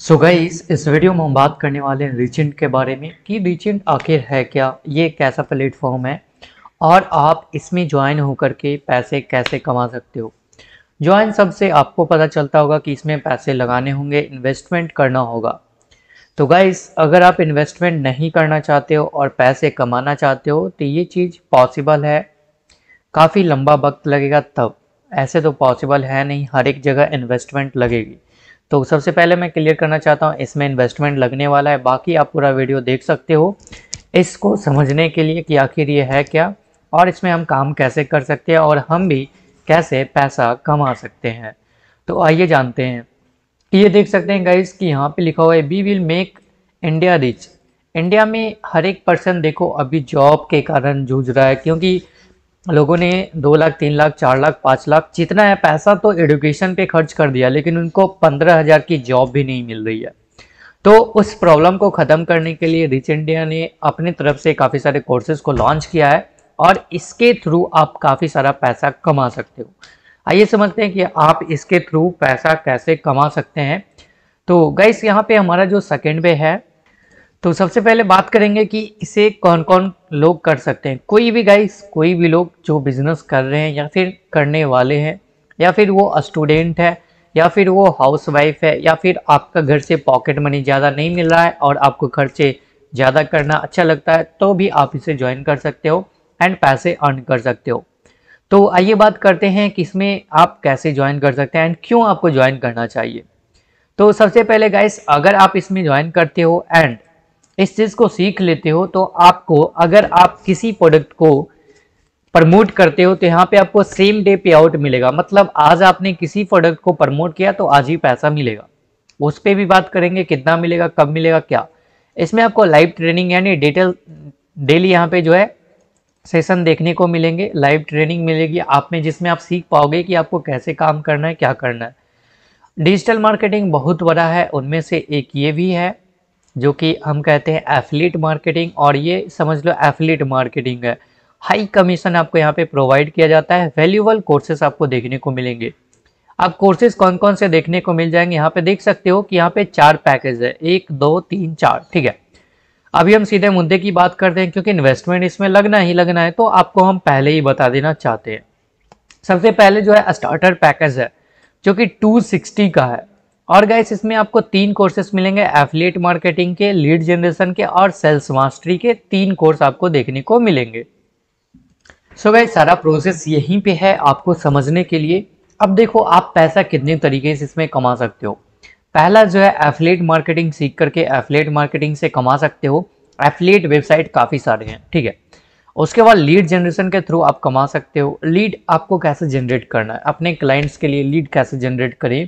सो so गई इस video में हम बात करने वाले हैं रिचेंट के बारे में कि रिचेंट आखिर है क्या ये कैसा प्लेटफॉर्म है और आप इसमें ज्वाइन होकर के पैसे कैसे कमा सकते हो ज्वाइन सबसे आपको पता चलता होगा कि इसमें पैसे लगाने होंगे इन्वेस्टमेंट करना होगा तो गाइस अगर आप इन्वेस्टमेंट नहीं करना चाहते हो और पैसे कमाना चाहते हो तो ये चीज़ पॉसिबल है काफ़ी लंबा वक्त लगेगा तब ऐसे तो पॉसिबल है नहीं हर एक जगह इन्वेस्टमेंट लगेगी तो सबसे पहले मैं क्लियर करना चाहता हूँ इसमें इन्वेस्टमेंट लगने वाला है बाकी आप पूरा वीडियो देख सकते हो इसको समझने के लिए कि आखिर ये है क्या और इसमें हम काम कैसे कर सकते हैं और हम भी कैसे पैसा कमा सकते हैं तो आइए जानते हैं ये देख सकते हैं गाइज कि यहाँ पे लिखा हुआ है we will make India rich India में हर एक पर्सन देखो अभी जॉब के कारण जूझ रहा है क्योंकि लोगों ने दो लाख तीन लाख चार लाख पाँच लाख जितना है पैसा तो एडुकेशन पे खर्च कर दिया लेकिन उनको पंद्रह हज़ार की जॉब भी नहीं मिल रही है तो उस प्रॉब्लम को ख़त्म करने के लिए रिच इंडिया ने अपनी तरफ से काफ़ी सारे कोर्सेज को लॉन्च किया है और इसके थ्रू आप काफ़ी सारा पैसा कमा सकते हो आइए समझते हैं कि आप इसके थ्रू पैसा कैसे कमा सकते हैं तो गाइस यहाँ पे हमारा जो सेकेंड वे है तो सबसे पहले बात करेंगे कि इसे कौन कौन लोग कर सकते हैं कोई भी गाइस कोई भी लोग जो बिज़नेस कर रहे हैं या फिर करने वाले हैं या फिर वो स्टूडेंट है या फिर वो हाउस वाइफ है या फिर आपका घर से पॉकेट मनी ज़्यादा नहीं मिल रहा है और आपको खर्चे ज़्यादा करना अच्छा लगता है तो भी आप इसे ज्वाइन कर सकते हो एंड पैसे अर्न कर सकते हो तो आइए बात करते हैं कि इसमें आप कैसे ज्वाइन कर सकते हैं एंड क्यों आपको ज्वाइन करना चाहिए तो सबसे पहले गाइस अगर आप इसमें ज्वाइन करते हो एंड इस चीज़ को सीख लेते हो तो आपको अगर आप किसी प्रोडक्ट को प्रमोट करते हो तो यहाँ पे आपको सेम डे पे आउट मिलेगा मतलब आज आपने किसी प्रोडक्ट को प्रमोट किया तो आज ही पैसा मिलेगा उस पर भी बात करेंगे कितना मिलेगा कब मिलेगा क्या इसमें आपको लाइव ट्रेनिंग यानी डिटेल डेली यहाँ पे जो है सेशन देखने को मिलेंगे लाइव ट्रेनिंग मिलेगी आप में जिसमें आप सीख पाओगे कि आपको कैसे काम करना है क्या करना है डिजिटल मार्केटिंग बहुत बड़ा है उनमें से एक ये भी है जो कि हम कहते हैं एफिलिट मार्केटिंग और ये समझ लो एफिलिट मार्केटिंग है हाई कमीशन आपको यहाँ पे प्रोवाइड किया जाता है वैल्यूबल कोर्सेस आपको देखने को मिलेंगे आप कोर्सेज कौन कौन से देखने को मिल जाएंगे यहाँ पे देख सकते हो कि यहाँ पे चार पैकेज है एक दो तीन चार ठीक है अभी हम सीधे मुद्दे की बात करते हैं क्योंकि इन्वेस्टमेंट इसमें लगना ही लगना है तो आपको हम पहले ही बता देना चाहते हैं सबसे पहले जो है स्टार्टर पैकेज है जो कि 260 का है और गाइस इसमें आपको तीन कोर्सेस मिलेंगे एफिलेट मार्केटिंग के लीड जनरेशन के और सेल्स मास्टरी के तीन कोर्स आपको देखने को मिलेंगे सो so गाइस सारा प्रोसेस यहीं पे है आपको समझने के लिए अब देखो आप पैसा कितने तरीके से इसमें कमा सकते हो पहला जो है एफिलेट मार्केटिंग सीख करके एफिलेट मार्केटिंग से कमा सकते हो एफिलेट वेबसाइट काफ़ी सारे हैं ठीक है उसके बाद लीड जनरेशन के थ्रू आप कमा सकते हो लीड आपको कैसे जनरेट करना है अपने क्लाइंट्स के लिए लीड कैसे जनरेट करें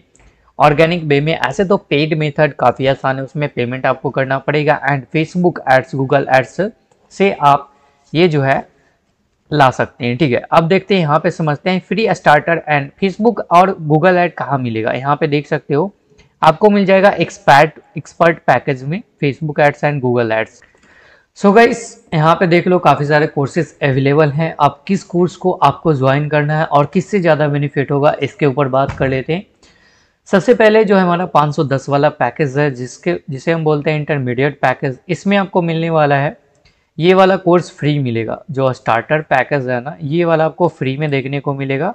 ऑर्गेनिक वे में ऐसे तो पेड मेथड काफ़ी आसान है उसमें पेमेंट आपको करना पड़ेगा and Facebook ads Google ads से आप ये जो है ला सकते हैं ठीक है अब देखते हैं यहाँ पे समझते हैं फ्री स्टार्टर एंड फेसबुक और गूगल एड कहाँ मिलेगा यहाँ पे देख सकते हो आपको मिल जाएगा एक्सपर्ट एक्सपर्ट पैकेज में Facebook ads and Google ads so guys यहाँ पे देख लो काफ़ी सारे कोर्सेज अवेलेबल हैं आप किस कोर्स को आपको ज्वाइन करना है और किससे ज़्यादा बेनिफिट होगा इसके ऊपर बात कर लेते हैं सबसे पहले जो है हमारा 510 वाला पैकेज है जिसके जिसे हम बोलते हैं इंटरमीडिएट पैकेज इसमें आपको मिलने वाला है ये वाला कोर्स फ्री मिलेगा जो स्टार्टर पैकेज है ना ये वाला आपको फ्री में देखने को मिलेगा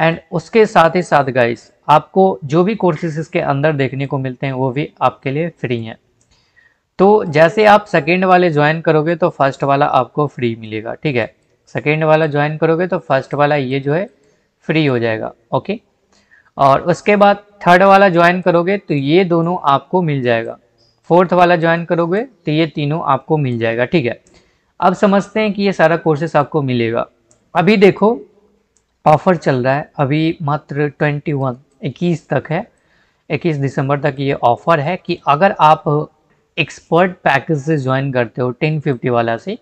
एंड उसके साथ ही साथ गाइस आपको जो भी कोर्सेज इसके अंदर देखने को मिलते हैं वो भी आपके लिए फ्री हैं तो जैसे आप सेकेंड वाले ज्वाइन करोगे तो फर्स्ट वाला आपको फ्री मिलेगा ठीक है सेकेंड वाला ज्वाइन करोगे तो फर्स्ट वाला ये जो है फ्री हो जाएगा ओके और उसके बाद थर्ड वाला ज्वाइन करोगे तो ये दोनों आपको मिल जाएगा फोर्थ वाला ज्वाइन करोगे तो ये तीनों आपको मिल जाएगा ठीक है अब समझते हैं कि ये सारा कोर्सेस आपको मिलेगा अभी देखो ऑफ़र चल रहा है अभी मात्र 21 21 तक है 21 दिसंबर तक ये ऑफ़र है कि अगर आप एक्सपर्ट पैकेज से ज्वाइन करते हो 1050 वाला से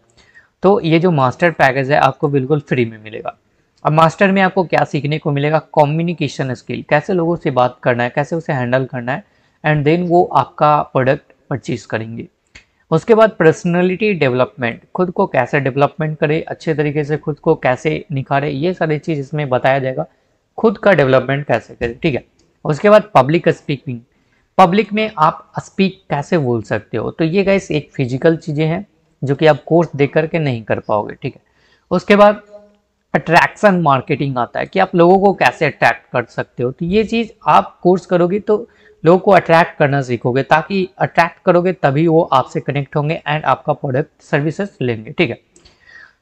तो ये जो मास्टर पैकेज है आपको बिल्कुल फ्री में मिलेगा अब मास्टर में आपको क्या सीखने को मिलेगा कम्युनिकेशन स्किल कैसे लोगों से बात करना है कैसे उसे हैंडल करना है एंड देन वो आपका प्रोडक्ट परचेज करेंगे उसके बाद पर्सनैलिटी डेवलपमेंट खुद को कैसे डेवलपमेंट करे अच्छे तरीके से खुद को कैसे निखारे ये सारी चीज़ इसमें बताया जाएगा खुद का डेवलपमेंट कैसे करें ठीक है उसके बाद पब्लिक स्पीकिंग पब्लिक में आप स्पीक कैसे बोल सकते हो तो ये गैस एक फिजिकल चीज़ें हैं जो कि आप कोर्स देख करके नहीं कर पाओगे ठीक है उसके बाद अट्रैक्शन मार्केटिंग आता है कि आप लोगों को कैसे अट्रैक्ट कर सकते हो तो ये चीज़ आप कोर्स करोगे तो लोगों को अट्रैक्ट करना सीखोगे ताकि अट्रैक्ट करोगे तभी वो आपसे कनेक्ट होंगे एंड आपका प्रोडक्ट सर्विसेज लेंगे ठीक है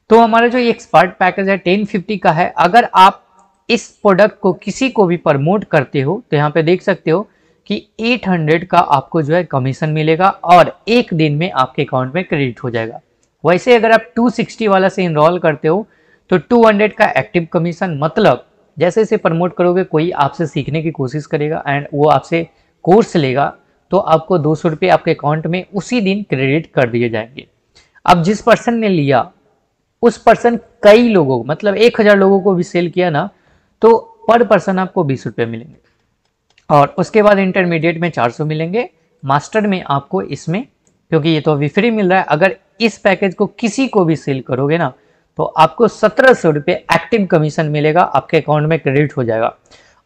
तो हमारा जो एक्सपर्ट पैकेज है टेन फिफ्टी का है अगर आप इस प्रोडक्ट को किसी को भी प्रमोट करते हो तो यहाँ पे देख सकते हो कि 800 का आपको जो है कमीशन मिलेगा और एक दिन में आपके अकाउंट में क्रेडिट हो जाएगा वैसे अगर आप 260 वाला से इनरोल करते हो तो 200 का एक्टिव कमीशन मतलब जैसे जैसे प्रमोट करोगे कोई आपसे सीखने की कोशिश करेगा एंड वो आपसे कोर्स लेगा तो आपको दो सौ रुपये आपके अकाउंट में उसी दिन क्रेडिट कर दिए जाएंगे अब जिस पर्सन ने लिया उस पर्सन कई लोगों मतलब एक हज़ार लोगों को भी सेल किया ना तो पर पर्सन आपको बीस रुपये मिलेंगे और उसके बाद इंटरमीडिएट में चार सौ मिलेंगे मास्टर में आपको इसमें क्योंकि ये तो अभी फ्री मिल रहा है अगर इस पैकेज को किसी को भी सेल करोगे ना तो आपको सत्रह सौ रुपये एक्टिव कमीशन मिलेगा आपके अकाउंट में क्रेडिट हो जाएगा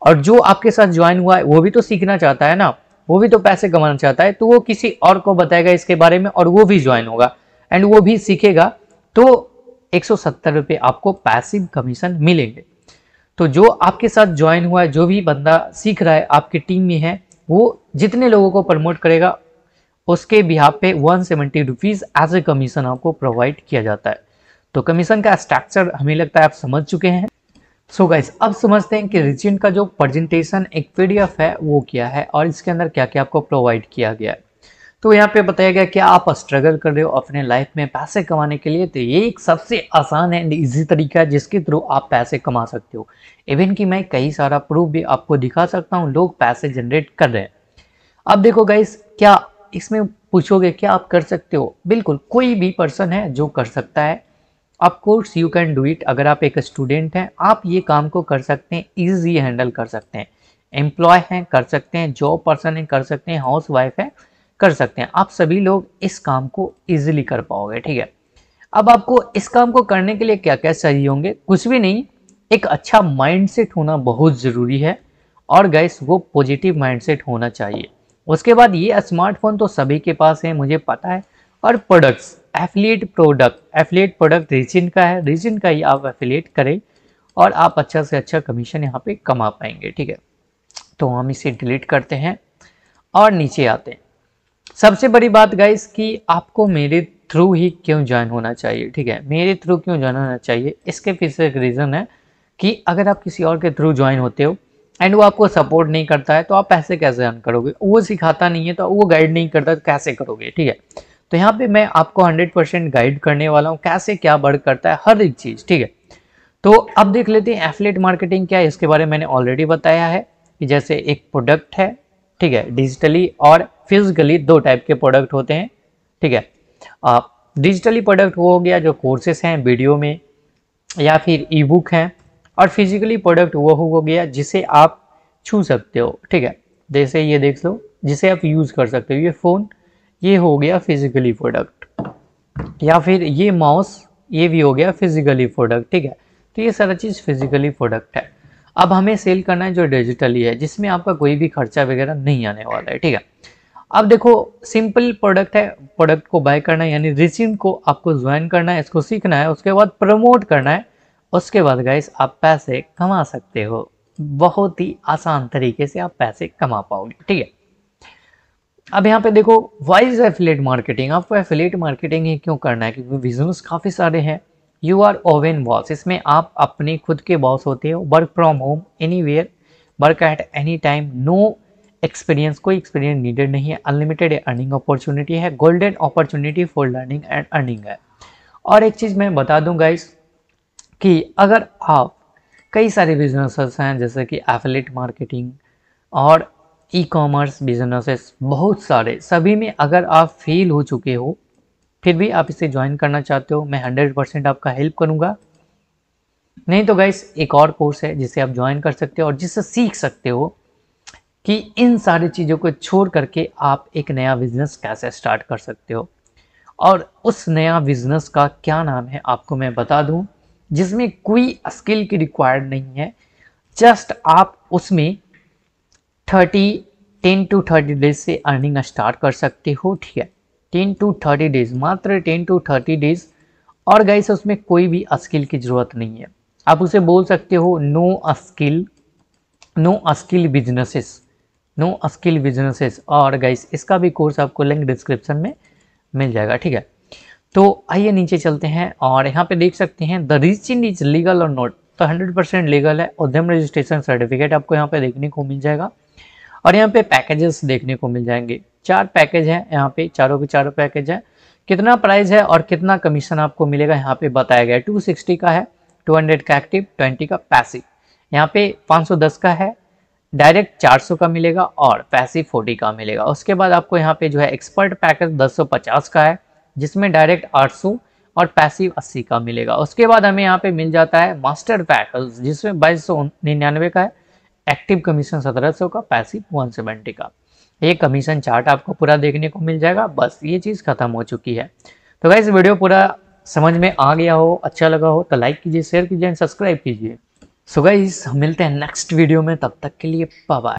और जो आपके साथ ज्वाइन हुआ है वो भी तो सीखना चाहता है ना वो भी तो पैसे कमाना चाहता है तो वो किसी और को बताएगा इसके बारे में और वो भी ज्वाइन होगा एंड वो भी सीखेगा तो एक सौ आपको पैसिव कमीशन मिलेंगे तो जो आपके साथ ज्वाइन हुआ है जो भी बंदा सीख रहा है आपकी टीम में है वो जितने लोगों को प्रमोट करेगा उसके बिहार पे one seventy rupees as a commission आपको प्रोवाइड किया जाता है तो कमीशन का स्ट्रक्चर हमें लगता है आप समझ चुके हैं सो so गाइज अब समझते हैं कि रिचिन का जो प्रेजेंटेशन एक पीडीएफ है वो क्या है और इसके अंदर क्या क्या आपको प्रोवाइड किया गया है तो यहाँ पे बताया गया कि आप स्ट्रगल कर रहे हो अपने लाइफ में पैसे कमाने के लिए तो ये एक सबसे आसान एंड इजी तरीका है जिसके थ्रू आप पैसे कमा सकते हो इवन कि मैं कई सारा प्रूफ भी आपको दिखा सकता हूँ लोग पैसे जनरेट कर रहे हैं अब देखो गाइस क्या इसमें पूछोगे क्या आप कर सकते हो बिल्कुल कोई भी पर्सन है जो कर सकता है of course you can do it अगर आप एक स्टूडेंट हैं आप ये काम को कर सकते हैं ईजी हैंडल कर सकते हैं एम्प्लॉय हैं कर सकते हैं जॉब पर्सन है कर सकते हैं हाउस वाइफ है कर सकते हैं आप सभी लोग इस काम को ईजिली कर पाओगे ठीक है अब आपको इस काम को करने के लिए क्या क्या सही होंगे कुछ भी नहीं एक अच्छा माइंड सेट होना बहुत ज़रूरी है और गैस वो पॉजिटिव माइंड सेट होना चाहिए उसके बाद ये स्मार्टफोन तो सभी के पास है मुझे पता है और products affiliate product affiliate product reason का है रीजन का ही आप एफिलिएट करें और आप अच्छा से अच्छा कमीशन यहाँ पे कमा पाएंगे ठीक है तो हम इसे डिलीट करते हैं और नीचे आते हैं सबसे बड़ी बात गाइस कि आपको मेरे थ्रू ही क्यों ज्वाइन होना चाहिए ठीक है मेरे थ्रू क्यों ज्वाइन होना चाहिए इसके पीछे एक रीज़न है कि अगर आप किसी और के थ्रू ज्वाइन होते हो एंड वो आपको सपोर्ट नहीं करता है तो आप पैसे कैसे अर्न करोगे वो सिखाता नहीं है तो वो गाइड नहीं करता तो कैसे करोगे ठीक है तो यहाँ पे मैं आपको 100% गाइड करने वाला हूँ कैसे क्या वर्क करता है हर एक चीज़ ठीक है तो अब देख लेते हैं एफलेट मार्केटिंग क्या है इसके बारे में मैंने ऑलरेडी बताया है कि जैसे एक प्रोडक्ट है ठीक है डिजिटली और फिजिकली दो टाइप के प्रोडक्ट होते हैं ठीक है आप डिजिटली प्रोडक्ट वो हो गया जो कोर्सेस हैं वीडियो में या फिर ई बुक हैं और फिजिकली प्रोडक्ट वो हो गया जिसे आप छू सकते हो ठीक है जैसे ये देख लो जिसे आप यूज़ कर सकते हो ये फ़ोन ये हो गया फिजिकली प्रोडक्ट या फिर ये माउस ये भी हो गया फिजिकली प्रोडक्ट ठीक है तो ये सारा चीज़ फिजिकली प्रोडक्ट है अब हमें सेल करना है जो डिजिटली है जिसमें आपका कोई भी खर्चा वगैरह नहीं आने वाला है ठीक है अब देखो सिंपल प्रोडक्ट है प्रोडक्ट को बाय करना है यानी रिसीव को आपको ज्वाइन करना है इसको सीखना है उसके बाद प्रमोट करना है उसके बाद गाइस आप पैसे कमा सकते हो बहुत ही आसान तरीके से आप पैसे कमा पाओगे ठीक है अब यहाँ पे देखो वाइज एफिलेट मार्केटिंग आपको एफिलेट मार्केटिंग ही क्यों करना है क्योंकि बिजनेस काफ़ी सारे हैं यू आर ओवेन बॉस इसमें आप अपने खुद के बॉस होते हो work from home anywhere work at any time no experience कोई एक्सपीरियंस नीडेड नहीं है अनलिमिटेड अर्निंग अपॉर्चुनिटी है golden opportunity for learning and earning है और एक चीज़ मैं बता दूँ गाइस कि अगर आप कई सारे बिजनेसेस हैं जैसे कि एफिलेट मार्केटिंग और ई कॉमर्स बिजनेसेस बहुत सारे सभी में अगर आप फेल हो चुके हो फिर भी आप इसे ज्वाइन करना चाहते हो मैं हंड्रेड परसेंट आपका हेल्प करूँगा नहीं तो गाइस एक और कोर्स है जिसे आप ज्वाइन कर सकते हो और जिससे सीख सकते हो कि इन सारी चीज़ों को छोड़ करके आप एक नया बिजनेस कैसे स्टार्ट कर सकते हो और उस नया बिजनेस का क्या नाम है आपको मैं बता दूं जिसमें कोई स्किल की रिक्वायर्ड नहीं है जस्ट आप उसमें thirty ten to thirty days से अर्निंग स्टार्ट कर सकते हो ठीक है टेन टू थर्टी डेज मात्र टेन टू थर्टी डेज और गाइस उसमें कोई भी स्किल की ज़रूरत नहीं है आप उसे बोल सकते हो no skill no skill businesses no skill businesses और गाइस इसका भी कोर्स आपको लिंक डिस्क्रिप्शन में मिल जाएगा ठीक है तो आइए नीचे चलते हैं और यहाँ पे देख सकते हैं द इन इज लीगल और नॉट तो 100 परसेंट लीगल है उद्यम रजिस्ट्रेशन सर्टिफिकेट आपको यहाँ पे देखने को मिल जाएगा और यहाँ पे पैकेजेस देखने को मिल जाएंगे चार पैकेज हैं यहाँ पे चारों के चारों पैकेज हैं कितना प्राइस है और कितना कमीशन आपको मिलेगा यहाँ पे बताया गया टू सिक्सटी का है टू हंड्रेड का एक्टिव ट्वेंटी का पैसिव यहाँ पे पाँच सौ दस का है डायरेक्ट चार सौ का मिलेगा और पैसिव फोर्टी का मिलेगा उसके बाद आपको यहाँ पे जो है एक्सपर्ट पैकेज दस सौ पचास का है जिसमें डायरेक्ट आठ सौ और पैसिव अस्सी का मिलेगा उसके बाद हमें यहाँ पे मिल जाता है मास्टर पैकेज जिसमें बाईस का है एक्टिव कमीशन सत्रह सौ का पैसिव सेवेंटी का ये कमीशन चार्ट आपको पूरा देखने को मिल जाएगा बस ये चीज़ खत्म हो चुकी है तो गाइज वीडियो पूरा समझ में आ गया हो अच्छा लगा हो तो लाइक कीजिए शेयर कीजिए एंड सब्सक्राइब कीजिए सो गाइज मिलते हैं नेक्स्ट वीडियो में तब तक के लिए बाय